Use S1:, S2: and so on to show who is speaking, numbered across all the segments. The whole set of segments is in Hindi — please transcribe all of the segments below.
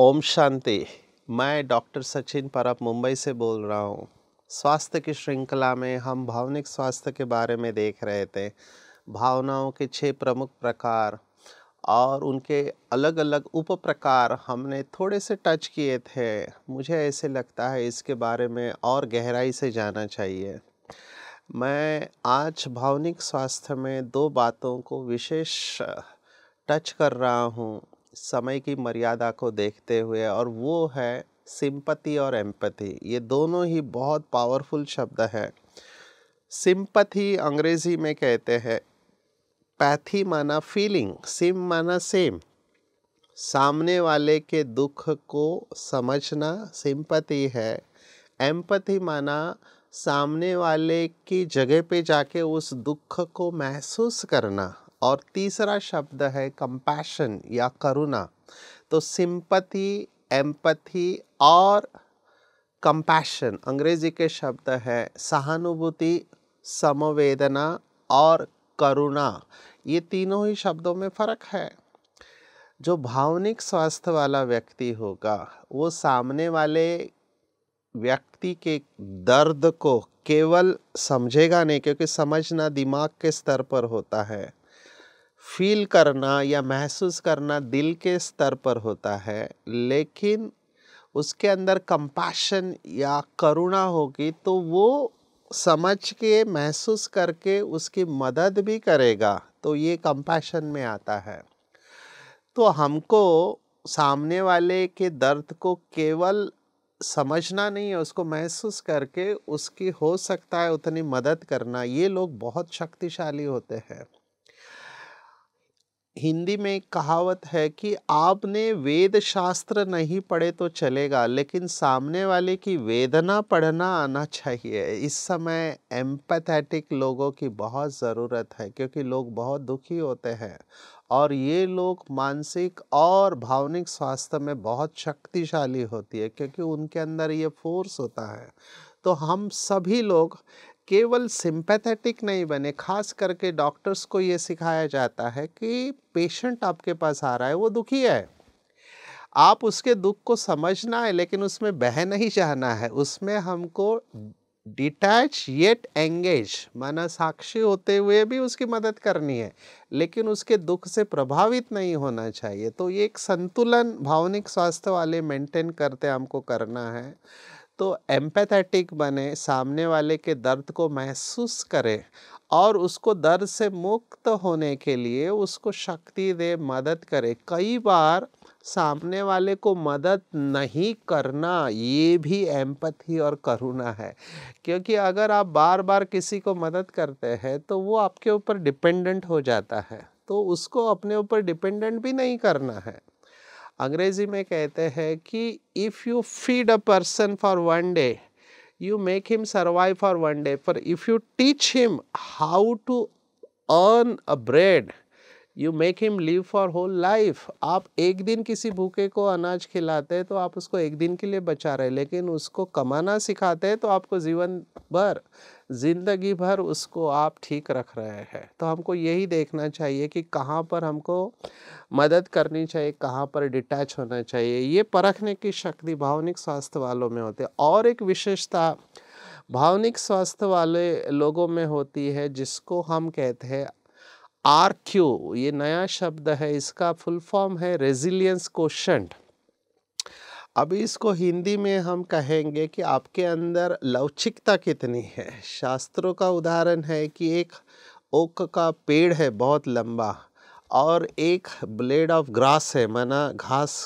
S1: ओम शांति मैं डॉक्टर सचिन परब मुंबई से बोल रहा हूँ स्वास्थ्य की श्रृंखला में हम भावनिक स्वास्थ्य के बारे में देख रहे थे भावनाओं के छह प्रमुख प्रकार और उनके अलग अलग उप प्रकार हमने थोड़े से टच किए थे मुझे ऐसे लगता है इसके बारे में और गहराई से जाना चाहिए मैं आज भावनिक स्वास्थ्य में दो बातों को विशेष टच कर रहा हूँ समय की मर्यादा को देखते हुए और वो है सिंपति और एम्पति ये दोनों ही बहुत पावरफुल शब्द हैं सिंपथी अंग्रेज़ी में कहते हैं पैथी माना फीलिंग सिम माना सेम सामने वाले के दुख को समझना सिंपति है एम्पति माना सामने वाले की जगह पे जाके उस दुख को महसूस करना और तीसरा शब्द है कंपैशन या करुणा तो सिंपति एम्पथी और कंपैशन अंग्रेजी के शब्द है सहानुभूति समवेदना और करुणा ये तीनों ही शब्दों में फ़र्क है जो भावनिक स्वास्थ्य वाला व्यक्ति होगा वो सामने वाले व्यक्ति के दर्द को केवल समझेगा नहीं क्योंकि समझना दिमाग के स्तर पर होता है फील करना या महसूस करना दिल के स्तर पर होता है लेकिन उसके अंदर कंपैशन या करुणा होगी तो वो समझ के महसूस करके उसकी मदद भी करेगा तो ये कंपैशन में आता है तो हमको सामने वाले के दर्द को केवल समझना नहीं है उसको महसूस करके उसकी हो सकता है उतनी मदद करना ये लोग बहुत शक्तिशाली होते हैं हिंदी में कहावत है कि आपने वेद शास्त्र नहीं पढ़े तो चलेगा लेकिन सामने वाले की वेदना पढ़ना आना चाहिए इस समय एम्पैथेटिक लोगों की बहुत ज़रूरत है क्योंकि लोग बहुत दुखी होते हैं और ये लोग मानसिक और भावनिक स्वास्थ्य में बहुत शक्तिशाली होती है क्योंकि उनके अंदर ये फोर्स होता है तो हम सभी लोग केवल सिंपैथेटिक नहीं बने खास करके डॉक्टर्स को ये सिखाया जाता है कि पेशेंट आपके पास आ रहा है वो दुखी है आप उसके दुख को समझना है लेकिन उसमें बह नहीं जाना है उसमें हमको डिटैच येट एंगेज माना साक्षी होते हुए भी उसकी मदद करनी है लेकिन उसके दुख से प्रभावित नहीं होना चाहिए तो ये एक संतुलन भावनिक स्वास्थ्य वाले मेंटेन करते हमको करना है तो एम्पैथेटिक बने सामने वाले के दर्द को महसूस करें और उसको दर्द से मुक्त होने के लिए उसको शक्ति दे मदद करे कई बार सामने वाले को मदद नहीं करना ये भी एम्पथी और करुणा है क्योंकि अगर आप बार बार किसी को मदद करते हैं तो वो आपके ऊपर डिपेंडेंट हो जाता है तो उसको अपने ऊपर डिपेंडेंट भी नहीं करना है अंग्रेजी में कहते हैं कि if you feed a person for one day you make him survive for one day पर if you teach him how to earn a bread you make him live for whole life आप एक दिन किसी भूखे को अनाज खिलाते हैं तो आप उसको एक दिन के लिए बचा रहे लेकिन उसको कमाना सिखाते हैं तो आपको जीवन भर ज़िंदगी भर उसको आप ठीक रख रहे हैं तो हमको यही देखना चाहिए कि कहाँ पर हमको मदद करनी चाहिए कहाँ पर डिटैच होना चाहिए ये परखने की शक्ति भावनिक स्वास्थ्य वालों में होती है और एक विशेषता भावनिक स्वास्थ्य वाले लोगों में होती है जिसको हम कहते हैं आर क्यू ये नया शब्द है इसका फुल फॉर्म है रेजिलियंस क्वेश्चन अभी इसको हिंदी में हम कहेंगे कि आपके अंदर लवचिकता कितनी है शास्त्रों का उदाहरण है कि एक ओक का पेड़ है बहुत लंबा और एक ब्लेड ऑफ ग्रास है माना घास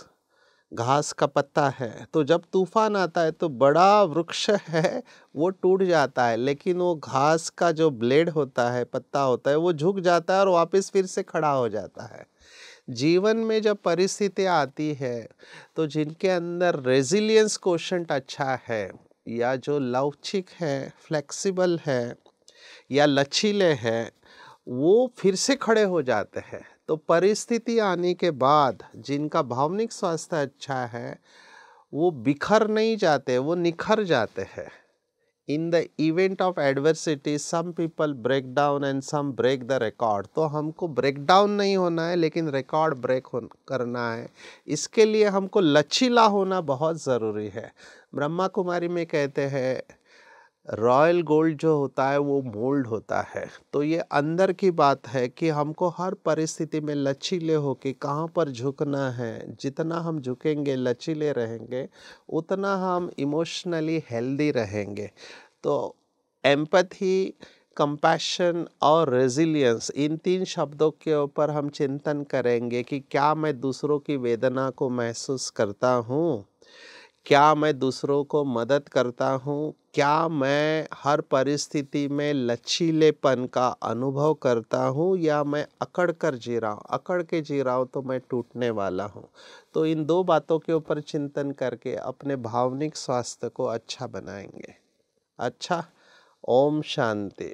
S1: घास का पत्ता है तो जब तूफान आता है तो बड़ा वृक्ष है वो टूट जाता है लेकिन वो घास का जो ब्लेड होता है पत्ता होता है वो झुक जाता है और वापस फिर से खड़ा हो जाता है जीवन में जब परिस्थितियाँ आती है तो जिनके अंदर रेजिलियंस क्वेश्चन अच्छा है या जो लवचिक है फ्लेक्सिबल है या लचीले हैं वो फिर से खड़े हो जाते हैं तो परिस्थिति आने के बाद जिनका भावनिक स्वास्थ्य अच्छा है वो बिखर नहीं जाते वो निखर जाते हैं in the event of adversity some people break down and some break the record तो हमको ब्रेक डाउन नहीं होना है लेकिन रिकॉर्ड ब्रेक हो करना है इसके लिए हमको लचीला होना बहुत ज़रूरी है ब्रह्मा कुमारी में कहते हैं रॉयल गोल्ड जो होता है वो मोल्ड होता है तो ये अंदर की बात है कि हमको हर परिस्थिति में लचीले के कहाँ पर झुकना है जितना हम झुकेंगे लचीले रहेंगे उतना हम इमोशनली हेल्दी रहेंगे तो एम्पथी कंपैशन और रेजिलियंस इन तीन शब्दों के ऊपर हम चिंतन करेंगे कि क्या मैं दूसरों की वेदना को महसूस करता हूँ क्या मैं दूसरों को मदद करता हूँ क्या मैं हर परिस्थिति में लचीलेपन का अनुभव करता हूँ या मैं अकड़ कर जी रहा हूँ अकड़ के जी रहा हूँ तो मैं टूटने वाला हूँ तो इन दो बातों के ऊपर चिंतन करके अपने भावनिक स्वास्थ्य को अच्छा बनाएंगे अच्छा ओम शांति